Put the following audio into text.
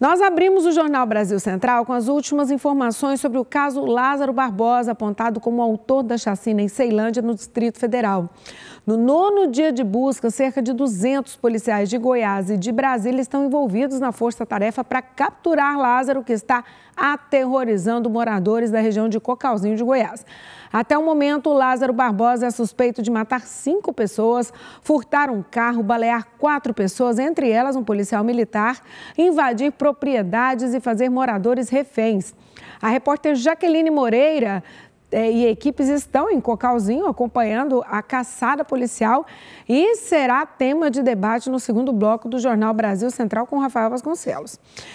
Nós abrimos o Jornal Brasil Central com as últimas informações sobre o caso Lázaro Barbosa, apontado como autor da chacina em Ceilândia, no Distrito Federal. No nono dia de busca, cerca de 200 policiais de Goiás e de Brasília estão envolvidos na força-tarefa para capturar Lázaro, que está aterrorizando moradores da região de Cocalzinho de Goiás. Até o momento, Lázaro Barbosa é suspeito de matar cinco pessoas, furtar um carro, balear quatro pessoas, entre elas um policial militar, invadir propriedades e fazer moradores reféns. A repórter Jaqueline Moreira é, e equipes estão em Cocalzinho acompanhando a caçada policial e será tema de debate no segundo bloco do Jornal Brasil Central com Rafael Vasconcelos.